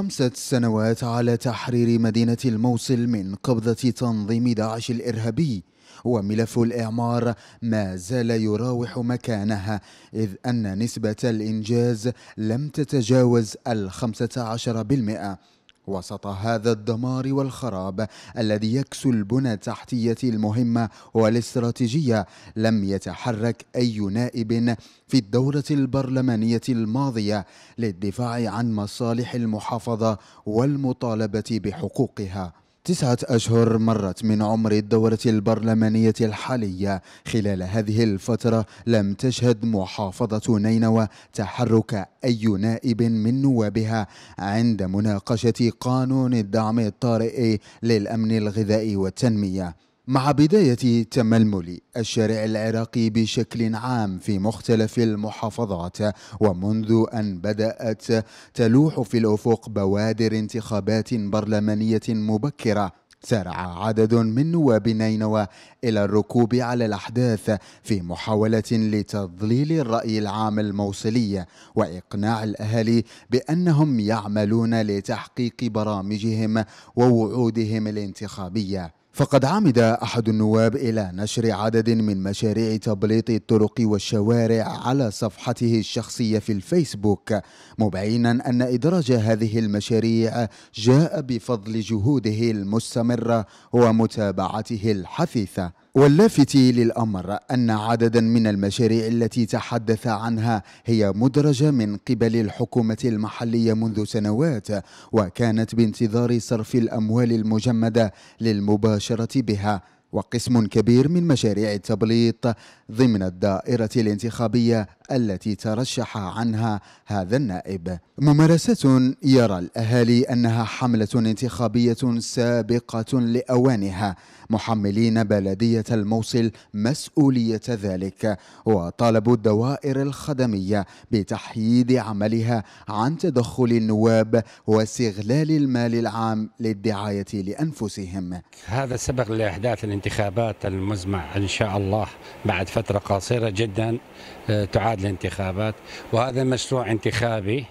خمسة سنوات على تحرير مدينة الموصل من قبضة تنظيم داعش الإرهابي وملف الإعمار ما زال يراوح مكانها إذ أن نسبة الإنجاز لم تتجاوز الخمسة عشر بالمئة وسط هذا الدمار والخراب الذي يكسو البنى التحتية المهمة والاستراتيجية لم يتحرك أي نائب في الدورة البرلمانية الماضية للدفاع عن مصالح المحافظة والمطالبة بحقوقها تسعة أشهر مرت من عمر الدورة البرلمانية الحالية خلال هذه الفترة لم تشهد محافظة نينوى تحرك أي نائب من نوابها عند مناقشة قانون الدعم الطارئ للأمن الغذائي والتنمية مع بداية تململ الشارع العراقي بشكل عام في مختلف المحافظات ومنذ أن بدأت تلوح في الأفق بوادر انتخابات برلمانية مبكرة سارع عدد من نواب نينوى إلى الركوب على الأحداث في محاولة لتضليل الرأي العام الموصلي وإقناع الأهالي بأنهم يعملون لتحقيق برامجهم ووعودهم الانتخابية فقد عمد أحد النواب إلى نشر عدد من مشاريع تبليط الطرق والشوارع على صفحته الشخصية في الفيسبوك مبينا أن إدراج هذه المشاريع جاء بفضل جهوده المستمرة ومتابعته الحثيثة واللافت للأمر أن عددا من المشاريع التي تحدث عنها هي مدرجة من قبل الحكومة المحلية منذ سنوات وكانت بانتظار صرف الأموال المجمدة للمباشرة بها وقسم كبير من مشاريع التبليط ضمن الدائرة الانتخابية التي ترشح عنها هذا النائب ممارسة يرى الأهالي أنها حملة انتخابية سابقة لأوانها محملين بلدية الموصل مسؤولية ذلك وطالبوا الدوائر الخدمية بتحييد عملها عن تدخل النواب واستغلال المال العام للدعاية لأنفسهم هذا سبق لأحداث الانتخابات المزمع إن شاء الله بعد فترة قصيرة جدا آه، تعاد الانتخابات وهذا مشروع انتخابي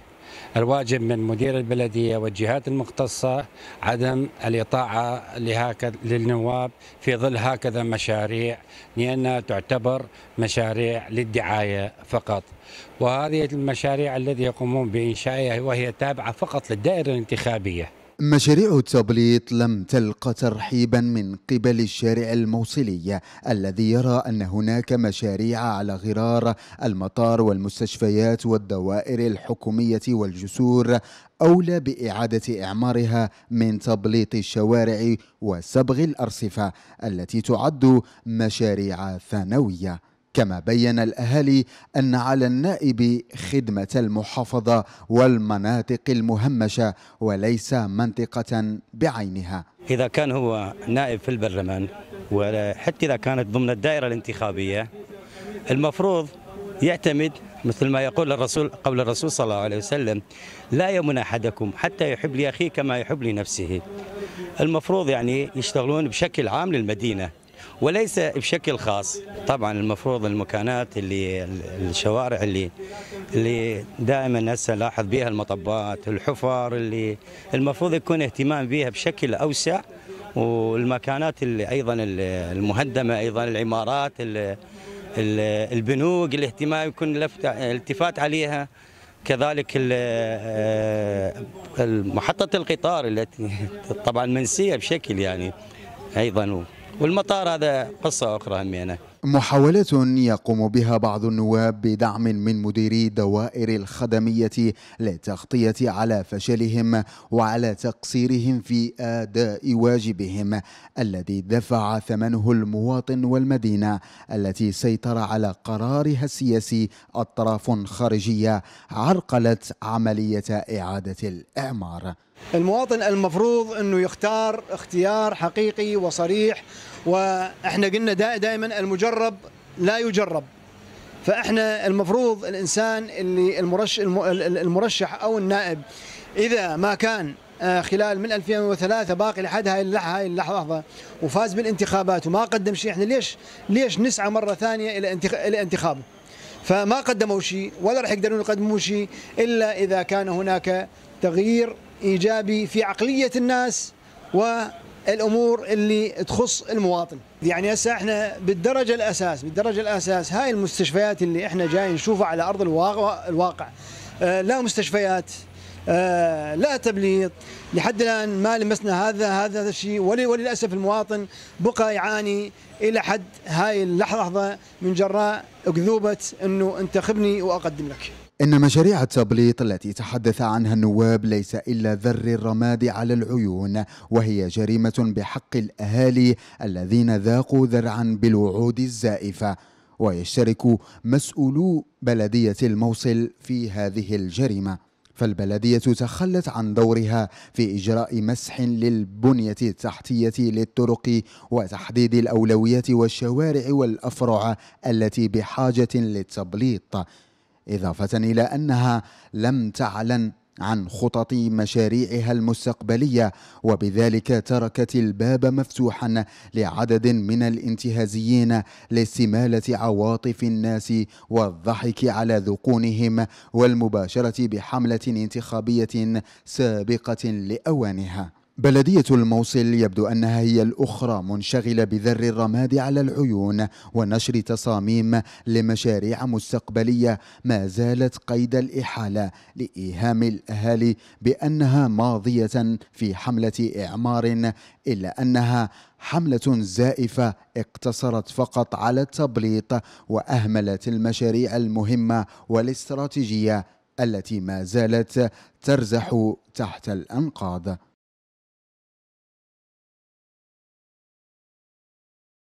الواجب من مدير البلديه والجهات المختصه عدم الاطاعه لهكذا للنواب في ظل هكذا مشاريع لانها تعتبر مشاريع للدعايه فقط. وهذه المشاريع التي يقومون بانشائها وهي تابعه فقط للدائره الانتخابيه. مشاريع التبليط لم تلق ترحيبا من قبل الشارع الموصلي الذي يرى ان هناك مشاريع على غرار المطار والمستشفيات والدوائر الحكوميه والجسور اولى باعاده اعمارها من تبليط الشوارع وصبغ الارصفه التي تعد مشاريع ثانويه كما بين الاهالي ان على النائب خدمه المحافظه والمناطق المهمشه وليس منطقه بعينها. اذا كان هو نائب في البرلمان وحتى اذا كانت ضمن الدائره الانتخابيه المفروض يعتمد مثل ما يقول الرسول قبل الرسول صلى الله عليه وسلم لا يمن احدكم حتى يحب لاخيه كما يحب لنفسه. المفروض يعني يشتغلون بشكل عام للمدينه وليس بشكل خاص طبعا المفروض المكانات اللي الشوارع اللي اللي دائما هسه لاحظ بها المطبات الحفر اللي المفروض يكون اهتمام بها بشكل اوسع والمكانات اللي ايضا المهدمه ايضا العمارات البنوك الاهتمام يكون التفات عليها كذلك آه، محطه القطار التي طبعا منسيه بشكل يعني ايضا والمطار هذا قصه اخرى همينه محاولات يقوم بها بعض النواب بدعم من مديري الدوائر الخدمية للتغطية على فشلهم وعلى تقصيرهم في أداء واجبهم الذي دفع ثمنه المواطن والمدينة التي سيطر على قرارها السياسي أطراف خارجية عرقلت عملية إعادة الإعمار المواطن المفروض أنه يختار اختيار حقيقي وصريح وإحنا قلنا دائما المجرد المجرب لا يجرب فاحنا المفروض الانسان اللي المرشح المرشح او النائب اذا ما كان آه، خلال من 2003 باقي لحد هاي اللحظه هاي اللحظه وفاز بالانتخابات وما قدم شيء احنا ليش ليش نسعى مره ثانيه الى الى انتخابه فما قدموا شيء ولا راح يقدرون يقدموا شيء الا اذا كان هناك تغيير ايجابي في عقليه الناس و الامور اللي تخص المواطن يعني هسه احنا بالدرجه الاساس بالدرجه الاساس هاي المستشفيات اللي احنا جاي نشوفها على ارض الواقع الواقع آه لا مستشفيات آه لا تبليط لحد الان ما لمسنا هذا هذا, هذا الشيء وللاسف المواطن بقى يعاني الى حد هاي اللحظه من جراء اكذوبه انه انتخبني واقدم لك إن مشاريع التبليط التي تحدث عنها النواب ليس إلا ذر الرماد على العيون وهي جريمة بحق الأهالي الذين ذاقوا ذرعا بالوعود الزائفة ويشترك مسؤولو بلدية الموصل في هذه الجريمة فالبلدية تخلت عن دورها في إجراء مسح للبنية التحتية للطرق وتحديد الأولويات والشوارع والأفرع التي بحاجة للتبليط إضافة إلى أنها لم تعلن عن خطط مشاريعها المستقبلية وبذلك تركت الباب مفتوحا لعدد من الانتهازيين لاستمالة عواطف الناس والضحك على ذقونهم والمباشرة بحملة انتخابية سابقة لأوانها بلدية الموصل يبدو أنها هي الأخرى منشغلة بذر الرماد على العيون ونشر تصاميم لمشاريع مستقبلية ما زالت قيد الإحالة لإيهام الأهالي بأنها ماضية في حملة إعمار إلا أنها حملة زائفة اقتصرت فقط على التبليط وأهملت المشاريع المهمة والاستراتيجية التي ما زالت ترزح تحت الأنقاض